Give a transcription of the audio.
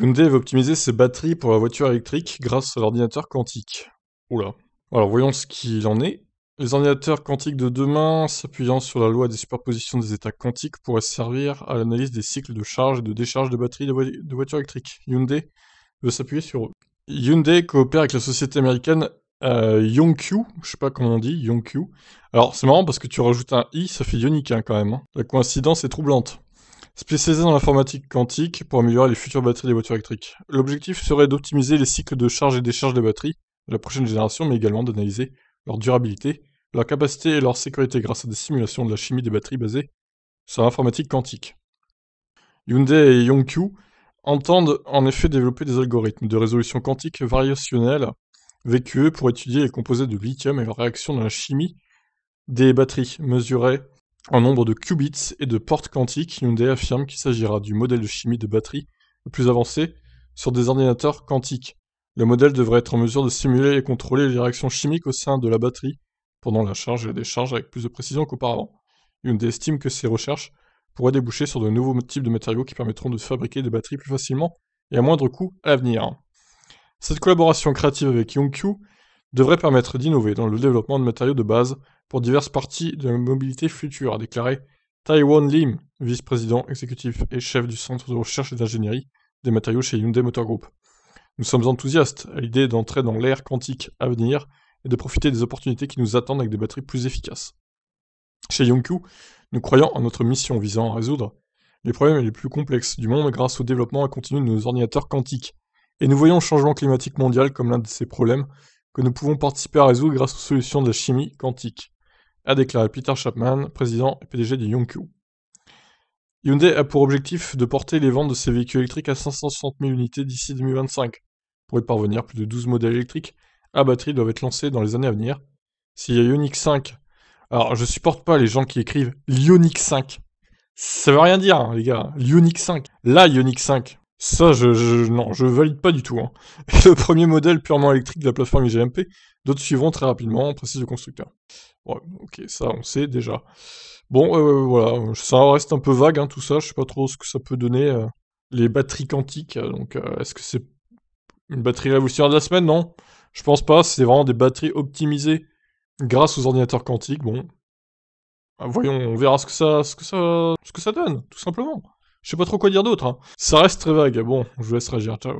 Hyundai veut optimiser ses batteries pour la voiture électrique grâce à l'ordinateur quantique. Oula. Alors voyons ce qu'il en est. Les ordinateurs quantiques de demain, s'appuyant sur la loi des superpositions des états quantiques, pourraient servir à l'analyse des cycles de charge et de décharge de batteries de, voitures électriques. Hyundai veut s'appuyer sur eux. Hyundai coopère avec la société américaine euh, je sais pas comment on dit, YonQ. Alors c'est marrant parce que tu rajoutes un i, ça fait yonq hein, quand même. Hein. La coïncidence est troublante spécialisé dans l'informatique quantique pour améliorer les futures batteries des voitures électriques. L'objectif serait d'optimiser les cycles de charge et décharge des batteries de la prochaine génération, mais également d'analyser leur durabilité, leur capacité et leur sécurité grâce à des simulations de la chimie des batteries basées sur l'informatique quantique. Hyundai et Yongqiu entendent en effet développer des algorithmes de résolution quantique variationnelle VQE pour étudier les composés de lithium et leur réaction dans la chimie des batteries, mesurées en nombre de qubits et de portes quantiques, Hyundai affirme qu'il s'agira du modèle de chimie de batterie le plus avancé sur des ordinateurs quantiques. Le modèle devrait être en mesure de simuler et contrôler les réactions chimiques au sein de la batterie pendant la charge et la décharge avec plus de précision qu'auparavant. Hyundai estime que ces recherches pourraient déboucher sur de nouveaux types de matériaux qui permettront de fabriquer des batteries plus facilement et à moindre coût à l'avenir. Cette collaboration créative avec YongQ devrait permettre d'innover dans le développement de matériaux de base pour diverses parties de la mobilité future, a déclaré Taiwan Lim, vice-président exécutif et chef du Centre de recherche et d'ingénierie des matériaux chez Hyundai Motor Group. Nous sommes enthousiastes à l'idée d'entrer dans l'ère quantique à venir et de profiter des opportunités qui nous attendent avec des batteries plus efficaces. Chez Yonkyu, nous croyons en notre mission visant à résoudre les problèmes les plus complexes du monde grâce au développement continu de nos ordinateurs quantiques, et nous voyons le changement climatique mondial comme l'un de ces problèmes que nous pouvons participer à résoudre grâce aux solutions de la chimie quantique a déclaré Peter Chapman, président et PDG de Yonkyu. Hyundai a pour objectif de porter les ventes de ses véhicules électriques à 560 000 unités d'ici 2025. Pour y parvenir, plus de 12 modèles électriques à batterie doivent être lancés dans les années à venir. S'il y a Ioniq 5, alors je supporte pas les gens qui écrivent l'Ioniq 5. Ça veut rien dire, hein, les gars. L'Ioniq 5. Là, Ioniq 5. Ça, je, non, je valide pas du tout. Hein. Le premier modèle purement électrique de la plateforme IGMP, d'autres suivront très rapidement, précise le constructeur. Bon, ok, ça on sait déjà. Bon, euh, voilà, ça reste un peu vague hein, tout ça, je sais pas trop ce que ça peut donner. Euh, les batteries quantiques, euh, donc est-ce que c'est une batterie révolutionnaire de la semaine Non, je pense pas, c'est vraiment des batteries optimisées grâce aux ordinateurs quantiques, bon. Ah, voyons, on verra ce que ça, ce que ça, ce que ça donne, tout simplement. Je sais pas trop quoi dire d'autre. Hein. Ça reste très vague. Bon, je vous laisse réagir. Ciao.